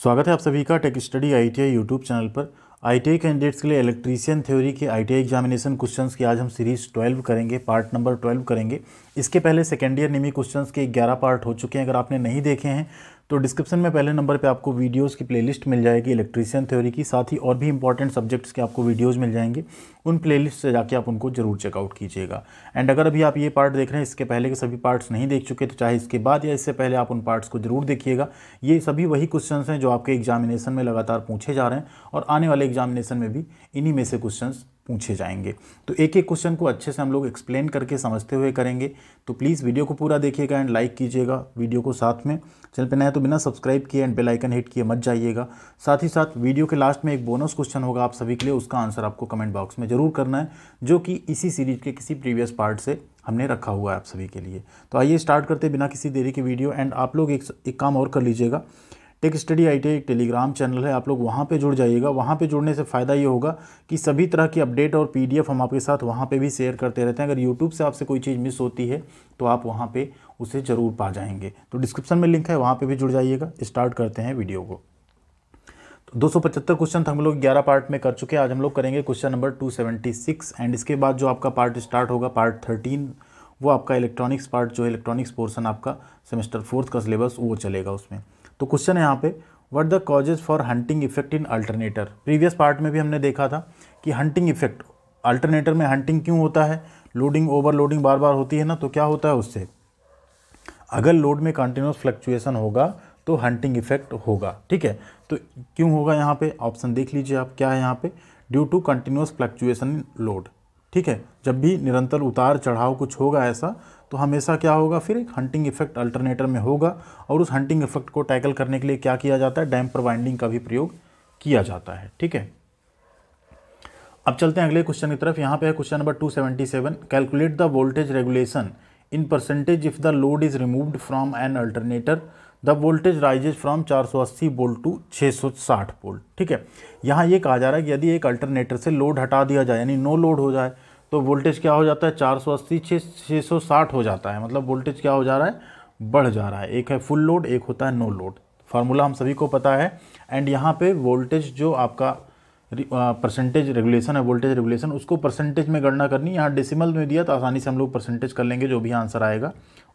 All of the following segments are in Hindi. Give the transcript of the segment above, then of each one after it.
स्वागत है आप सभी का tech study ITI YouTube channel पर आईटीआई कैंडिडेट्स के लिए इलेक्ट्रीशियन थ्योरी के आईटीआई एग्जामिनेशन क्वेश्चंस की आज हम सीरीज़ 12 करेंगे पार्ट नंबर 12 करेंगे इसके पहले सेकेंड ईयर निमी क्वेश्चंस के 11 पार्ट हो चुके हैं अगर आपने नहीं देखे हैं तो डिस्क्रिप्शन में पहले नंबर पे आपको वीडियोस की प्लेलिस्ट मिल जाएगी इलेक्ट्रीशियन थ्योरी की साथ ही और भी इंपॉर्टेंट सब्जेक्ट्स के आपको वीडियोस मिल जाएंगे उन प्लेलिस्ट से जाके आप उनको जरूर चेकआउट कीजिएगा एंड अगर अभी आप ये पार्ट देख रहे हैं इसके पहले के सभी पार्ट्स नहीं देख चुके तो चाहे इसके बाद या इससे पहले आप उन पार्ट्स को जरूर देखिएगा ये सभी वही क्वेश्चन हैं जो आपके एग्जामिनेशन में लगातार पूछे जा रहे हैं और आने वाले एग्जामिनेशन में भी इन्हीं में से क्वेश्चन पूछे जाएंगे तो एक एक क्वेश्चन को अच्छे से हम लोग एक्सप्लेन करके समझते हुए करेंगे तो प्लीज़ वीडियो को पूरा देखिएगा एंड लाइक कीजिएगा वीडियो को साथ में चैनल पर नया तो बिना सब्सक्राइब किए एंड बेल आइकन हिट किए मत जाइएगा साथ ही साथ वीडियो के लास्ट में एक बोनस क्वेश्चन होगा आप सभी के लिए उसका आंसर आपको कमेंट बॉक्स में ज़रूर करना है जो कि इसी सीरीज के किसी प्रीवियस पार्ट से हमने रखा हुआ है आप सभी के लिए तो आइए स्टार्ट करते बिना किसी देरी के वीडियो एंड आप लोग एक, एक काम और कर लीजिएगा टेक स्टडी आई एक टेलीग्राम चैनल है आप लोग वहाँ पे जुड़ जाइएगा वहाँ पे जुड़ने से फ़ायदा ये होगा कि सभी तरह की अपडेट और पीडीएफ हम आपके साथ वहाँ पे भी शेयर करते रहते हैं अगर यूट्यूब से आपसे कोई चीज़ मिस होती है तो आप वहाँ पर उसे ज़रूर पा जाएंगे तो डिस्क्रिप्शन में लिंक है वहाँ पर भी जुड़ जाइएगा स्टार्ट करते हैं वीडियो को तो दो क्वेश्चन हम लोग ग्यारह पार्ट में कर चुके हैं आज हम लोग करेंगे क्वेश्चन नंबर टू एंड इसके बाद जो आपका पार्ट स्टार्ट होगा पार्ट थर्टीन वो आपका इलेक्ट्रॉनिक्स पार्ट जो इलेक्ट्रॉनिक्स पोर्सन आपका सेमेस्टर फोर्थ का सिलेबस वो चलेगा उसमें तो क्वेश्चन है यहाँ पे what the causes for hunting effect in alternator previous part में भी हमने देखा था कि हंटिंग इफेक्ट अल्टरनेटर में हंटिंग क्यों होता है लोडिंग ओवरलोडिंग बार बार होती है ना तो क्या होता है उससे अगर लोड में कंटिन्यूस फ्लक्चुएसन होगा तो हंटिंग इफेक्ट होगा ठीक है तो क्यों होगा यहाँ पे ऑप्शन देख लीजिए आप क्या है यहाँ पे due to continuous fluctuation in load ठीक है जब भी निरंतर उतार चढ़ाव कुछ होगा ऐसा तो हमेशा क्या होगा फिर एक हंटिंग इफेक्ट अल्टरनेटर में होगा और उस हंटिंग इफेक्ट को टैकल करने के लिए क्या किया जाता है डैम्पर वाइंडिंग का भी प्रयोग किया जाता है ठीक है अब चलते हैं अगले क्वेश्चन की तरफ यहाँ पे है question number 277 calculate the voltage regulation in percentage if the load is removed from an alternator the voltage rises from 480 volt to 660 volt ठीक है यहाँ ये कहा जा रहा है कि यदि एक अल्टरनेटर से लोड हटा दिया जाए यानी नो लोड हो जाए तो वोल्टेज क्या हो जाता है चार सौ अस्सी छः छः सौ साठ हो जाता है मतलब वोल्टेज क्या हो जा रहा है बढ़ जा रहा है एक है फुल लोड एक होता है नो लोड फार्मूला हम सभी को पता है एंड यहाँ पे वोल्टेज जो आपका परसेंटेज रेगुलेशन है वोल्टेज रेगुलेशन उसको परसेंटेज में गणना करनी यहाँ डेसिमल में दिया तो आसानी से हम लोग परसेंटेज कर लेंगे जो भी आंसर आएगा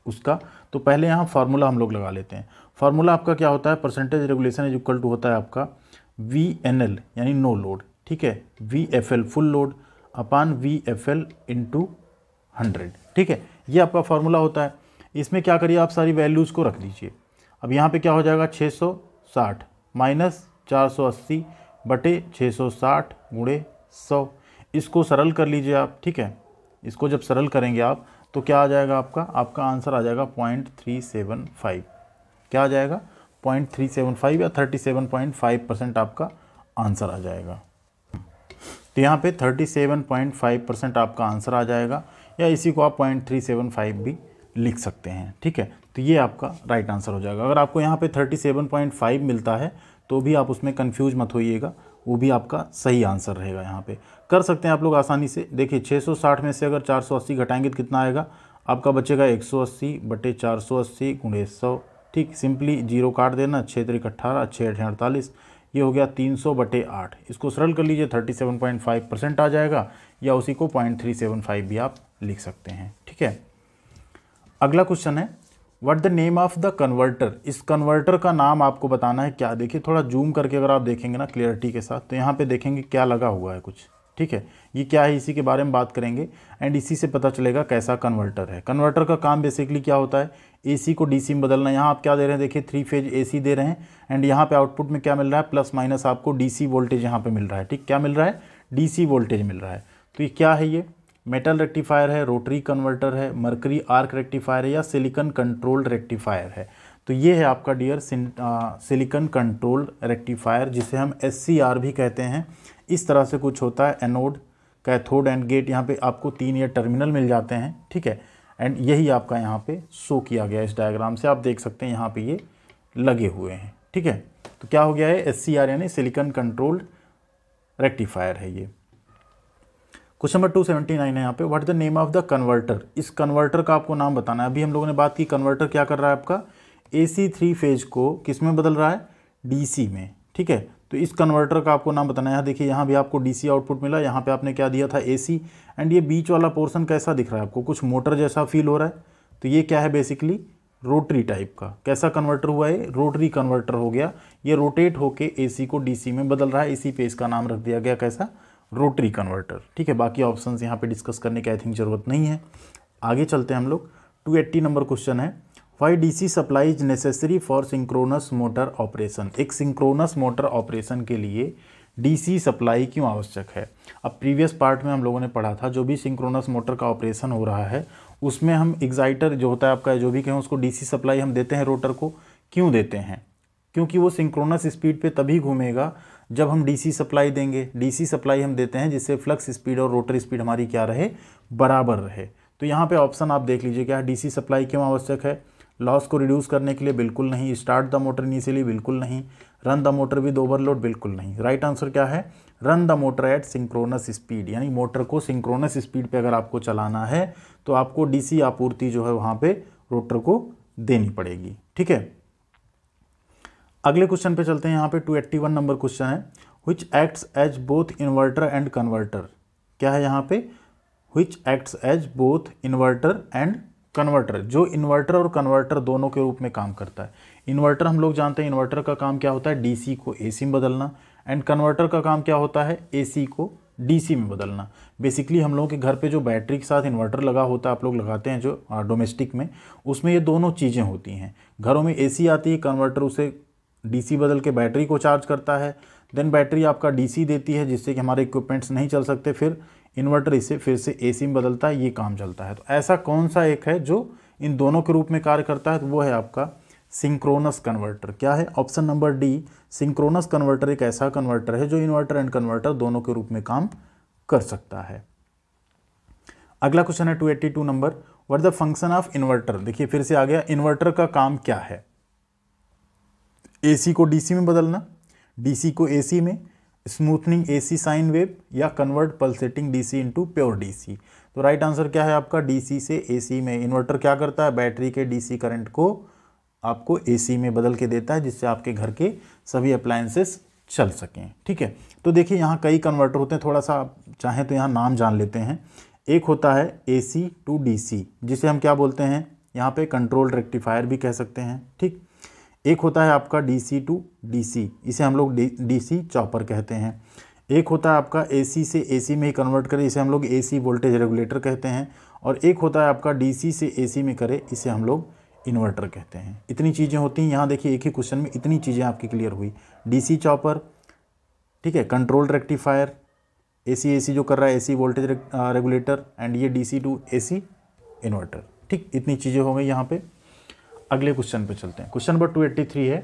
उसका तो पहले यहाँ फार्मूला हम लोग लगा लेते हैं फार्मूला आपका क्या होता है percentage regulation is equal to होता है आपका वी एन एल यानी नो लोड ठीक है V F L full load upon V F L into hundred ठीक है ये आपका फार्मूला होता है इसमें क्या करिए आप सारी वैल्यूज़ को रख दीजिए अब यहाँ पे क्या हो जाएगा 660 माइनस अस्सी बटे छः सौ साठ गुणे सौ इसको सरल कर लीजिए आप ठीक है इसको जब सरल करेंगे आप तो क्या आ जाएगा आपका आपका आंसर आ जाएगा पॉइंट थ्री सेवन फाइव क्या आ जाएगा पॉइंट थ्री सेवन फाइव या thirty seven point five percent आपका आंसर आ जाएगा तो यहाँ पे 37.5 परसेंट आपका आंसर आ जाएगा या इसी को आप पॉइंट थ्री सेवन फाइव भी लिख सकते हैं ठीक है तो ये आपका राइट आंसर हो जाएगा अगर आपको यहाँ पे 37.5 मिलता है तो भी आप उसमें कन्फ्यूज मत होइएगा वो भी आपका सही आंसर रहेगा यहाँ पे कर सकते हैं आप लोग आसानी से देखिए 660 में से अगर 480 घटाएंगे तो कितना आएगा आपका बचेगा 180 बटे 480 गुणे सौ ठीक सिंपली जीरो काट देना छः तरीक अट्ठारह छः अठे अड़तालीस ये हो गया 300 बटे आठ इसको सरल कर लीजिए 37.5 परसेंट आ जाएगा या उसी को 0.375 भी आप लिख सकते हैं ठीक है अगला क्वेश्चन है what the name of the converter इस कन्वर्टर का नाम आपको बताना है क्या देखिए थोड़ा जूम करके अगर आप देखेंगे ना क्लियरिटी के साथ तो यहाँ पे देखेंगे क्या लगा हुआ है कुछ ठीक है ये क्या है इसी के बारे में बात करेंगे एंड इसी से पता चलेगा कैसा कन्वर्टर है कन्वर्टर का काम बेसिकली क्या होता है एसी को डीसी में बदलना यहाँ आप क्या दे रहे हैं देखिए थ्री फेज एसी दे रहे हैं एंड यहाँ पे आउटपुट में क्या मिल रहा है प्लस माइनस आपको डीसी वोल्टेज यहाँ पे मिल रहा है ठीक क्या मिल रहा है डी वोल्टेज मिल रहा है तो ये क्या है ये मेटल रेक्टिफायर है रोटरी कन्वर्टर है मरकरी आर्क रेक्टिफायर है या सिलिकन कंट्रोल्ड रेक्टिफायर है तो ये है आपका डियर सिलिकन कंट्रोल्ड रेक्टिफायर जिसे हम एस भी कहते हैं इस तरह से कुछ होता है एनोड कैथोड एंड गेट यहाँ पे आपको तीन या टर्मिनल मिल जाते हैं ठीक है एंड यही आपका यहाँ पे शो किया गया इस डायग्राम से आप देख सकते हैं यहाँ पे ये लगे हुए हैं ठीक है तो क्या हो गया है एस यानी सिलिकन कंट्रोल्ड रेक्टिफायर है ये question number two seventy nine है यहाँ पे what the name of the converter इस कन्वर्टर का आपको नाम बताना है अभी हम लोगों ने बात की कन्वर्टर क्या कर रहा है आपका ए सी थ्री फेज को किस में बदल रहा है डी सी में ठीक है तो इस कन्वर्टर का आपको नाम बताना है यहाँ देखिए यहाँ भी आपको डीसी आउटपुट मिला यहाँ पे आपने क्या दिया था एसी एंड ये बीच वाला पोर्शन कैसा दिख रहा है आपको कुछ मोटर जैसा फील हो रहा है तो ये क्या है बेसिकली रोटरी टाइप का कैसा कन्वर्टर हुआ है रोटरी कन्वर्टर हो गया ये रोटेट होके सी को सी में बदल रहा है इसी पे इसका नाम रख दिया गया कैसा रोटरी कन्वर्टर ठीक है बाकी ऑप्शन यहाँ पर डिस्कस करने की आई थिंक ज़रूरत नहीं है आगे चलते हैं हम लोग टू नंबर क्वेश्चन है five D C supply is necessary for synchronous motor operation एक सिंक्रोनस मोटर ऑपरेशन के लिए डीसी सप्लाई क्यों आवश्यक है अब प्रीवियस पार्ट में हम लोगों ने पढ़ा था जो भी सिंक्रोनस मोटर का ऑपरेशन हो रहा है उसमें हम एग्जाइटर जो होता है आपका जो भी कहें उसको डीसी सप्लाई हम देते हैं रोटर को क्यों देते हैं क्योंकि वो सिंक्रोनस स्पीड पे तभी घूमेगा जब हम डीसी सप्लाई देंगे डीसी सप्लाई हम देते हैं जिससे फ्लक्स स्पीड और रोटर स्पीड हमारी क्या रहे बराबर रहे तो यहाँ पर ऑप्शन आप देख लीजिए क्या सी सप्लाई क्यों आवश्यक है लॉस को रिड्यूस करने के लिए बिल्कुल नहीं स्टार्ट द मोटर इनिशियली बिल्कुल नहीं run the motor with overload बिल्कुल नहीं राइट right आंसर क्या है run the motor at synchronous speed यानी मोटर को सिंक्रोनस स्पीड पे अगर आपको चलाना है तो आपको डीसी आपूर्ति जो है वहां पे रोटर को देनी पड़ेगी ठीक है अगले क्वेश्चन पे चलते हैं यहाँ पे two eighty one number question है which acts as both inverter and converter क्या है यहाँ पे which acts as both inverter and converter जो इन्वर्टर और कन्वर्टर दोनों के रूप में काम करता है इन्वर्टर हम लोग जानते हैं इन्वर्टर का काम क्या होता है डीसी को एसी में बदलना एंड कन्वर्टर का काम क्या होता है एसी को डीसी में बदलना बेसिकली हम लोगों के घर पे जो बैटरी के साथ इन्वर्टर लगा होता है आप लोग लगाते हैं जो डोमेस्टिक में उसमें ये दोनों चीज़ें होती हैं घरों में ए आती है कन्वर्टर उसे डी बदल के बैटरी को चार्ज करता है देन बैटरी आपका डी देती है जिससे कि हमारे इक्विपमेंट्स नहीं चल सकते फिर इन्वर्टर इसे फिर से एसी में बदलता है ये काम चलता है तो ऐसा कौन सा एक है जो इन दोनों के रूप में कार्य करता है तो वो है आपका सिंक्रोनस कन्वर्टर क्या है option number D synchronous converter एक ऐसा कन्वर्टर है जो इन्वर्टर एंड कन्वर्टर दोनों के रूप में काम कर सकता है अगला क्वेश्चन है 282 number what the function of inverter देखिए फिर से आ गया इन्वर्टर का काम क्या है एसी को डीसी में बदलना डीसी को एसी में स्मूथनिंग एसी साइन वेव या convert pulsating DC into pure DC तो राइट आंसर क्या है आपका डीसी से एसी में इन्वर्टर क्या करता है बैटरी के डीसी करंट को आपको एसी में बदल के देता है जिससे आपके घर के सभी अप्लायंसेस चल सकें ठीक है तो देखिए यहाँ कई कन्वर्टर होते हैं थोड़ा सा आप चाहें तो यहाँ नाम जान लेते हैं एक होता है ए सी टू डी सी जिसे हम क्या बोलते हैं यहाँ पे कंट्रोल रेक्टिफायर भी कह सकते हैं ठीक एक होता है आपका D C to D C इसे हम लोग डी सी चॉपर कहते हैं एक होता है आपका ए सी से ए सी में ही कन्वर्ट करें इसे हम लोग ए सी वोल्टेज रेगुलेटर कहते हैं और एक होता है आपका डी सी से ए सी में करें इसे हम लोग इन्वर्टर कहते हैं इतनी चीज़ें होती हैं यहाँ देखिए एक ही क्वेश्चन में इतनी चीज़ें आपकी क्लियर हुई डीसी चॉपर ठीक है कंट्रोल रेक्टिफायर एसी एसी जो कर रहा है सी वोल्टेज रेगुलेटर एंड ये सी टू सी इन्वर्टर ठीक इतनी चीज़ें हो गई यहाँ पर अगले क्वेश्चन पे चलते हैं क्वेश्चन नंबर 283 है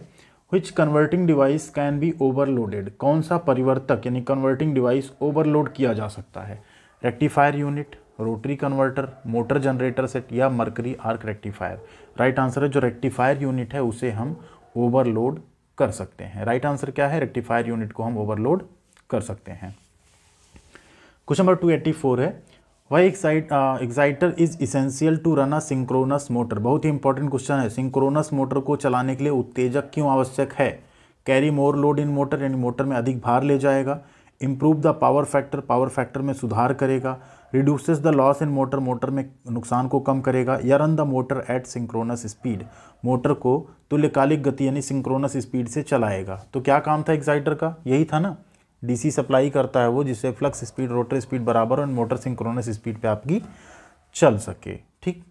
which converting device can be overloaded कौन सा परिवर्तक यानी कन्वर्टिंग डिवाइस ओवरलोड किया जा सकता है rectifier unit rotary converter motor generator set या mercury arc rectifier right answer है जो रेक्टिफायर यूनिट है उसे हम ओवरलोड कर सकते हैं राइट right आंसर क्या है रेक्टिफायर यूनिट को हम ओवरलोड कर सकते हैं क्वेश्चन नंबर 284 है why exciter is essential to run a synchronous motor बहुत ही इंपॉर्टेंट क्वेश्चन है सिंक्रोनस मोटर को चलाने के लिए उत्तेजक क्यों आवश्यक है carry more load in motor यानी मोटर में अधिक भार ले जाएगा improve the power factor power factor में सुधार करेगा reduces the loss in motor motor में नुकसान को कम करेगा या run the motor at synchronous speed motor को तुल्यकालिक गति यानी सिंक्रोनस स्पीड से चलाएगा तो क्या काम था एक्साइटर का यही था ना डीसी सप्लाई करता है वो जिससे फ्लक्स स्पीड रोटर स्पीड बराबर और मोटर सिंक्रोनस स्पीड पे आपकी चल सके ठीक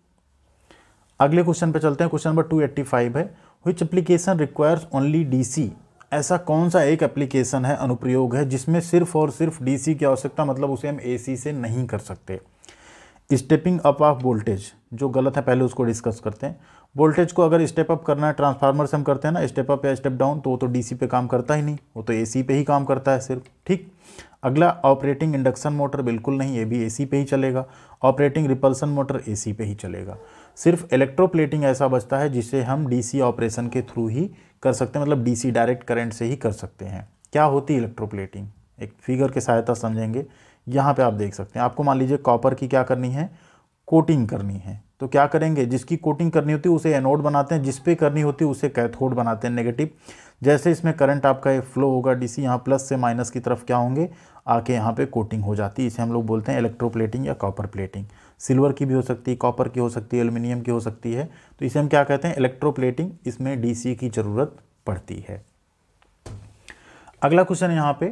अगले क्वेश्चन पे चलते हैं क्वेश्चन नंबर 285 है which application requires only DC ऐसा कौन सा एक एप्लीकेशन है अनुप्रयोग है जिसमें सिर्फ और सिर्फ डीसी की आवश्यकता मतलब उसे हम एसी से नहीं कर सकते स्टेपिंग अप ऑफ वोल्टेज जो गलत है पहले उसको डिस्कस करते हैं वोल्टेज को अगर स्टेप अप करना है ट्रांसफार्मर से हम करते हैं ना स्टेप अप या स्टेप डाउन तो वो तो डीसी पे काम करता ही नहीं वो तो एसी पे ही काम करता है सिर्फ ठीक अगला ऑपरेटिंग इंडक्शन मोटर बिल्कुल नहीं ये भी एसी पे ही चलेगा ऑपरेटिंग रिपल्सन मोटर एसी पे ही चलेगा सिर्फ इलेक्ट्रोप्लेटिंग ऐसा बचता है जिसे हम डीसी ऑपरेशन के थ्रू ही कर सकते हैं मतलब डीसी डायरेक्ट करेंट से ही कर सकते हैं क्या होती है इलेक्ट्रोप्लेटिंग एक फिगर की सहायता समझेंगे यहाँ पे आप देख सकते हैं आपको मान लीजिए कॉपर की क्या करनी है कोटिंग करनी है तो क्या करेंगे जिसकी कोटिंग करनी होती है उसे एनोड बनाते हैं जिस पे करनी होती है उसे कैथोड बनाते हैं नेगेटिव जैसे इसमें करंट आपका ये फ्लो होगा डीसी यहाँ प्लस से माइनस की तरफ क्या होंगे आके यहाँ पे कोटिंग हो जाती है इसे हम लोग बोलते हैं इलेक्ट्रोप्लेटिंग या कॉपर प्लेटिंग सिल्वर की भी हो सकती है कॉपर की हो सकती है एल्यूमिनियम की हो सकती है तो इसे हम क्या कहते हैं इलेक्ट्रोप्लेटिंग इसमें डीसी की ज़रूरत पड़ती है अगला क्वेश्चन यहाँ पे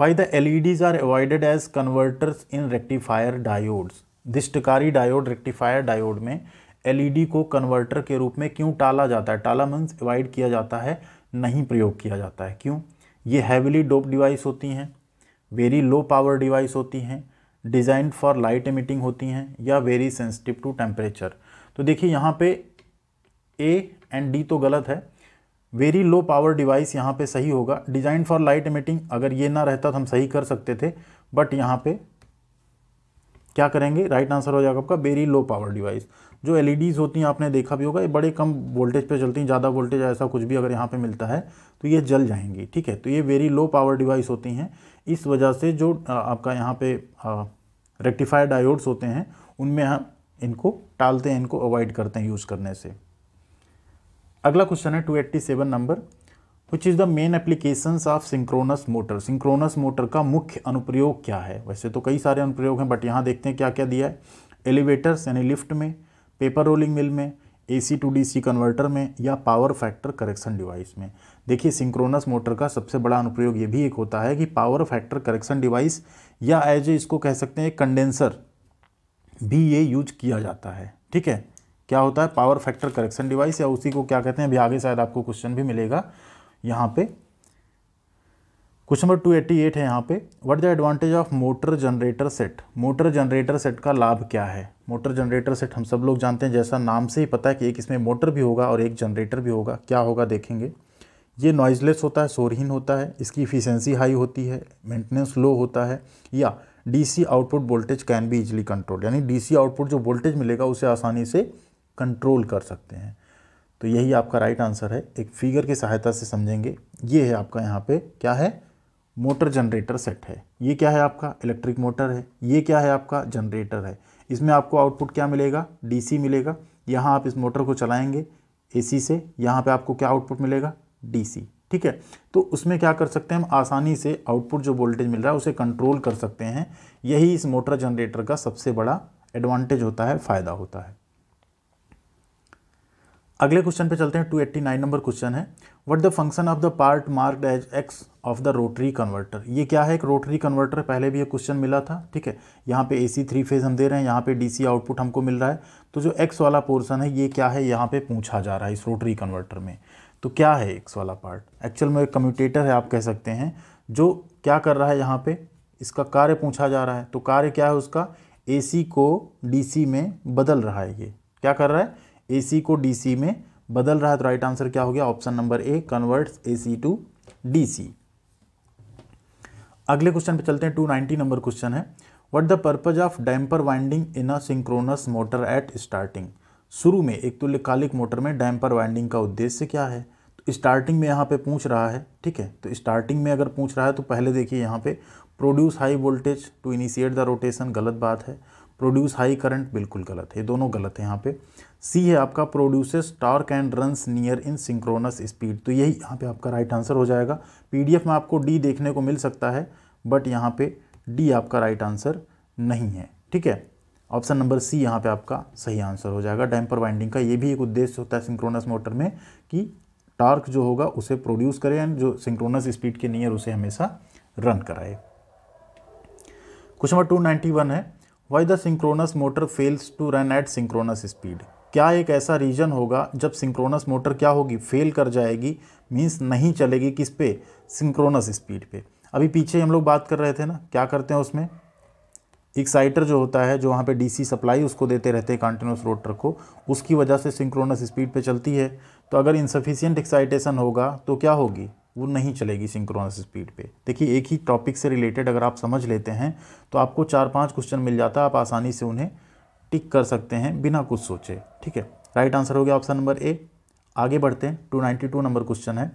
Why the LEDs are avoided as converters in rectifier diodes? दिष्टकारी डायोड रेक्टिफायर डायोड में डी e को कन्वर्टर के रूप में क्यों टाला जाता है टाला मीन्स अवॉइड किया जाता है नहीं प्रयोग किया जाता है क्यों ये हैविली डोप डिवाइस होती हैं वेरी लो पावर डिवाइस होती हैं डिज़ाइन फॉर लाइट एमिटिंग होती हैं या वेरी सेंसिटिव टू टेम्परेचर तो देखिए यहाँ पे ए एंड डी तो गलत है वेरी लो पावर डिवाइस यहाँ पे सही होगा डिजाइन फॉर लाइट एमिटिंग अगर ये ना रहता तो हम सही कर सकते थे बट यहाँ पे क्या करेंगे राइट आंसर हो जाएगा आपका वेरी लो पावर डिवाइस जो एल e होती हैं आपने देखा भी होगा ये बड़े कम वोल्टेज पे चलती हैं ज़्यादा वोल्टेज ऐसा कुछ भी अगर यहाँ पे मिलता है तो ये जल जाएंगी ठीक है तो ये वेरी लो पावर डिवाइस होती हैं इस वजह से जो आपका यहाँ पे रेक्टिफायर डायोड्स होते हैं उनमें हम इनको टालते हैं इनको अवॉइड करते हैं यूज़ करने से अगला क्वेश्चन है 287 नंबर which is the main applications of synchronous motor synchronous motor का मुख्य अनुप्रयोग क्या है वैसे तो कई सारे अनुप्रयोग हैं बट यहाँ देखते हैं क्या क्या दिया है एलिवेटर्स यानी लिफ्ट में पेपर रोलिंग मिल में A C to D C converter में या पावर फैक्टर करेक्शन डिवाइस में देखिए सिंक्रोनस मोटर का सबसे बड़ा अनुप्रयोग ये भी एक होता है कि पावर फैक्टर करेक्शन डिवाइस या एज ए इसको कह सकते हैं कंडेंसर भी ये यूज किया जाता है ठीक है क्या होता है पावर फैक्टर करेक्शन डिवाइस या उसी को क्या कहते हैं अभी आगे शायद आपको क्वेश्चन भी मिलेगा यहाँ पे question number two eighty eight है यहाँ पे what the advantage of motor generator set motor generator set का लाभ क्या है मोटर जनरेटर सेट हम सब लोग जानते हैं जैसा नाम से ही पता है कि एक इसमें मोटर भी होगा और एक जनरेटर भी होगा क्या होगा देखेंगे ये नॉइजलेस होता है शोरहीन होता है इसकी इफिशेंसी हाई होती है मेंटेनेंस लो होता है या DC output voltage can be easily control यानी डीसी आउटपुट जो वोल्टेज मिलेगा उसे आसानी से कंट्रोल कर सकते हैं तो यही आपका राइट आंसर है एक फिगर की सहायता से समझेंगे ये है आपका यहाँ पे क्या है मोटर जनरेटर सेट है ये क्या है आपका इलेक्ट्रिक मोटर है ये क्या है आपका जनरेटर है इसमें आपको आउटपुट क्या मिलेगा डीसी मिलेगा यहाँ आप इस मोटर को चलाएंगे एसी से यहाँ पे आपको क्या आउटपुट मिलेगा डीसी ठीक है तो उसमें क्या कर सकते हैं हम आसानी से आउटपुट जो वोल्टेज मिल रहा है उसे कंट्रोल कर सकते हैं यही इस मोटर जनरेटर का सबसे बड़ा एडवांटेज होता है फ़ायदा होता है अगले क्वेश्चन पे चलते हैं 289 नंबर क्वेश्चन है what the function of the part marked as X of the rotary converter ये क्या है एक रोटरी कन्वर्टर पहले भी ये क्वेश्चन मिला था ठीक है यहाँ पे एसी थ्री फेज हम दे रहे हैं यहाँ पे डीसी आउटपुट हमको मिल रहा है तो जो एक्स वाला पोर्सन है ये क्या है यहाँ पे पूछा जा रहा है इस रोटरी कन्वर्टर में तो क्या है एक्स वाला पार्ट एक्चुअल में एक कम्यूटेटर है आप कह सकते हैं जो क्या कर रहा है यहाँ पर इसका कार्य पूछा जा रहा है तो कार्य क्या है उसका ए को डी में बदल रहा है ये क्या कर रहा है AC को DC में बदल रहा है तो राइट आंसर क्या हो गया option number A converts AC to DC अगले क्वेश्चन पे चलते हैं टू नाइनटी नंबर क्वेश्चन है what the purpose of damper winding in a synchronous motor at starting शुरू में एक तुल्यकालिक तो मोटर में डैम्पर वाइंडिंग का उद्देश्य क्या है तो स्टार्टिंग में यहाँ पे पूछ रहा है ठीक है तो स्टार्टिंग में अगर पूछ रहा है तो पहले देखिए यहाँ पे produce high voltage to initiate the rotation गलत बात है प्रोड्यूस हाई करंट बिल्कुल गलत है दोनों गलत है यहाँ पे सी है आपका produces torque and runs near in synchronous speed तो यही यहाँ पे आपका राइट आंसर हो जाएगा पीडीएफ में आपको डी देखने को मिल सकता है बट यहाँ पे डी आपका राइट आंसर नहीं है ठीक है ऑप्शन नंबर सी यहाँ पे आपका सही आंसर हो जाएगा डैम्पर वाइंडिंग का ये भी एक उद्देश्य होता है सिंक्रोनस मोटर में कि टार्क जो होगा उसे प्रोड्यूस करे एंड जो सिंक्रोनस स्पीड के नियर उसे हमेशा रन कराए question number two ninety one है why the synchronous motor fails to run at synchronous speed क्या एक ऐसा रीजन होगा जब सिंक्रोनस मोटर क्या होगी फेल कर जाएगी मीन्स नहीं चलेगी किस पे सिंक्रोनस स्पीड पे अभी पीछे हम लोग बात कर रहे थे ना क्या करते हैं उसमें एक्साइटर जो होता है जो वहाँ पे डीसी सप्लाई उसको देते रहते हैं कंटिन्यूस रोटर को उसकी वजह से सिंक्रोनस स्पीड पे चलती है तो अगर इनसफिशियंट एक्साइटेशन होगा तो क्या होगी वो नहीं चलेगी सिंक्रोनस स्पीड पे देखिए एक ही टॉपिक से रिलेटेड अगर आप समझ लेते हैं तो आपको चार पांच क्वेश्चन मिल जाता है आप आसानी से उन्हें टिक कर सकते हैं बिना कुछ सोचे ठीक है राइट आंसर हो गया ऑप्शन नंबर ए आगे बढ़ते हैं two ninety two number question है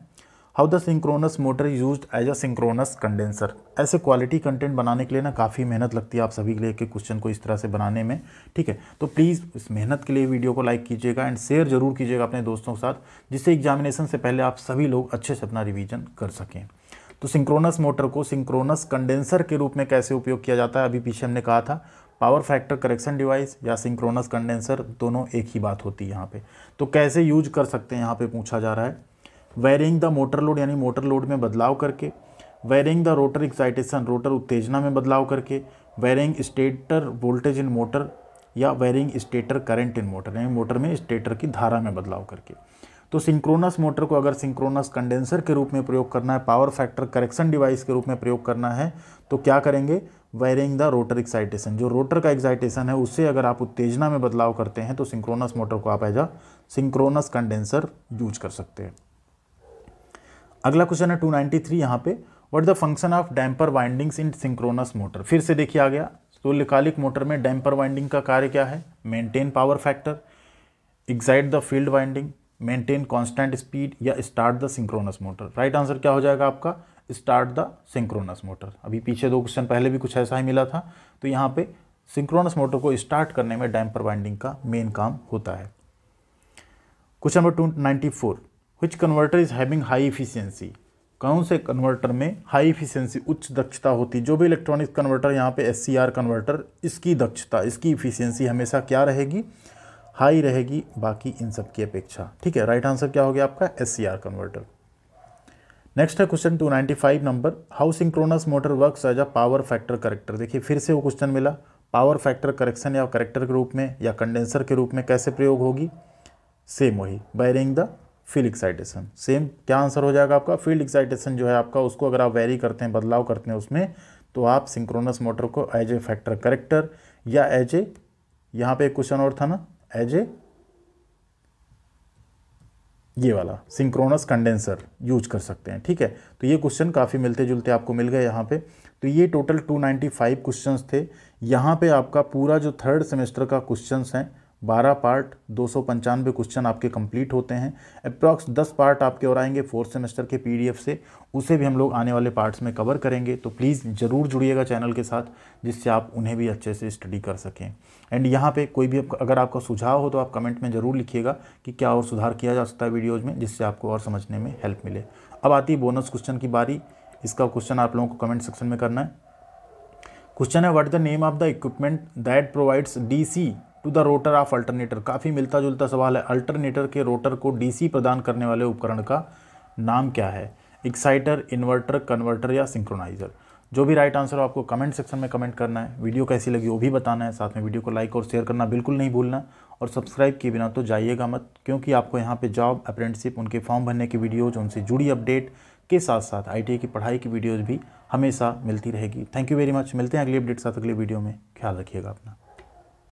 how the synchronous motor use as a synchronous condenser ऐसे क्वालिटी कंटेंट बनाने के लिए ना काफ़ी मेहनत लगती है आप सभी के लिए के क्वेश्चन को इस तरह से बनाने में ठीक है तो प्लीज़ इस मेहनत के लिए वीडियो को लाइक कीजिएगा एंड शेयर जरूर कीजिएगा अपने दोस्तों के साथ जिससे एग्जामिनेशन से पहले आप सभी लोग अच्छे से अपना रिविजन कर सकें तो सिंक्रोनस मोटर को सिंक्रोनस कंडेंसर के रूप में कैसे उपयोग किया जाता है अभी पीछे हमने कहा था पावर फैक्टर करेक्शन डिवाइस या सिंक्रोनस कंडेंसर दोनों एक ही बात होती है यहाँ पे तो कैसे यूज कर सकते हैं यहाँ पे पूछा जा रहा है वेरिंग द मोटर लोड यानी मोटर लोड में बदलाव करके varying the rotor excitation rotor उत्तेजना में बदलाव करके varying stator voltage in motor या varying stator current in motor यानी मोटर में स्टेटर की धारा में बदलाव करके तो सिंक्रोनस मोटर को अगर सिंक्रोनस कंडेंसर के रूप में प्रयोग करना है पावर फैक्टर करेक्शन डिवाइस के रूप में प्रयोग करना है तो क्या करेंगे वायरिंग द रोटर एक्साइटेशन जो रोटर का एक्साइटेशन है उससे अगर आप उत्तेजना में बदलाव करते हैं तो सिंक्रोनस मोटर को आप as a synchronous condenser use कर सकते हैं अगला क्वेश्चन है 293 नाइन्टी थ्री यहाँ पे what the function of damper windings in synchronous motor फिर से देखिए आ गया तो लिकालिक मोटर में डैम्पर वाइंडिंग का कार्य क्या है maintain power factor excite the field winding maintain constant speed या start the synchronous motor right answer क्या हो जाएगा आपका स्टार्ट द सिंक्रोनस मोटर अभी पीछे दो क्वेश्चन पहले भी कुछ ऐसा ही मिला था तो यहाँ पे सिंक्रोनस मोटर को स्टार्ट करने में डैम्पर वाइंडिंग का मेन काम होता है question number two ninety four which converter is having high efficiency कौन से कन्वर्टर में हाई इफिशियंसी उच्च दक्षता होती जो भी इलेक्ट्रॉनिक कन्वर्टर यहाँ पे एस कन्वर्टर इसकी दक्षता इसकी इफिशियंसी हमेशा क्या रहेगी हाई रहेगी बाकी इन सब की अपेक्षा ठीक है राइट आंसर क्या हो गया आपका एस कन्वर्टर नेक्स्ट है question 295 number how synchronous motor work as a power factor corrector देखिए फिर से वो क्वेश्चन मिला पावर फैक्टर करेक्शन या करेक्टर के रूप में या कंडेंसर के रूप में कैसे प्रयोग होगी सेम वही varying the field excitation same क्या आंसर हो जाएगा आपका फील्ड एक्साइटेशन जो है आपका उसको अगर आप वेरी करते हैं बदलाव करते हैं उसमें तो आप सिंक्रोनस मोटर को एज ए फैक्टर करेक्टर या एज ए यहाँ पे एक क्वेश्चन और था ना एज ए ये वाला सिंक्रोनस कंडेंसर यूज कर सकते हैं ठीक है तो ये क्वेश्चन काफ़ी मिलते जुलते आपको मिल गए यहाँ पे तो ये टोटल 295 क्वेश्चंस थे यहाँ पे आपका पूरा जो थर्ड सेमेस्टर का क्वेश्चंस हैं बारह पार्ट दो सौ पंचानवे क्वेश्चन आपके कंप्लीट होते हैं अप्रॉक्स दस पार्ट आपके और आएंगे फोर्थ सेमेस्टर के पीडीएफ से उसे भी हम लोग आने वाले पार्ट्स में कवर करेंगे तो प्लीज़ ज़रूर जुड़िएगा चैनल के साथ जिससे आप उन्हें भी अच्छे से स्टडी कर सकें एंड यहाँ पे कोई भी अगर आपका सुझाव हो तो आप कमेंट में ज़रूर लिखिएगा कि क्या और सुधार किया जा सकता है वीडियोज़ में जिससे आपको और समझने में हेल्प मिले अब आती है बोनस क्वेश्चन की बारी इसका क्वेश्चन आप लोगों को कमेंट सेक्शन में करना है क्वेश्चन है what the name of the equipment that provides DC to the rotor of alternator काफ़ी मिलता जुलता सवाल है अल्टरनेटर के रोटर को डीसी प्रदान करने वाले उपकरण का नाम क्या है एक्साइटर इन्वर्टर कन्वर्टर या सिंक्रोनाइजर जो भी राइट आंसर हो आपको कमेंट सेक्शन में कमेंट करना है वीडियो कैसी लगी वो भी बताना है साथ में वीडियो को लाइक और शेयर करना बिल्कुल नहीं भूलना और सब्सक्राइब किए बिना तो जाइएगा मत क्योंकि आपको यहाँ पे जॉब अप्रेंटिसिप उनके फॉर्म भरने की वीडियोज उनसे जुड़ी अपडेट के साथ साथ आई की पढ़ाई की वीडियोज़ भी हमेशा मिलती रहेगी थैंक यू वेरी मच मिलते हैं अगली अपडेट साथ अगले वीडियो में ख्याल रखिएगा अपना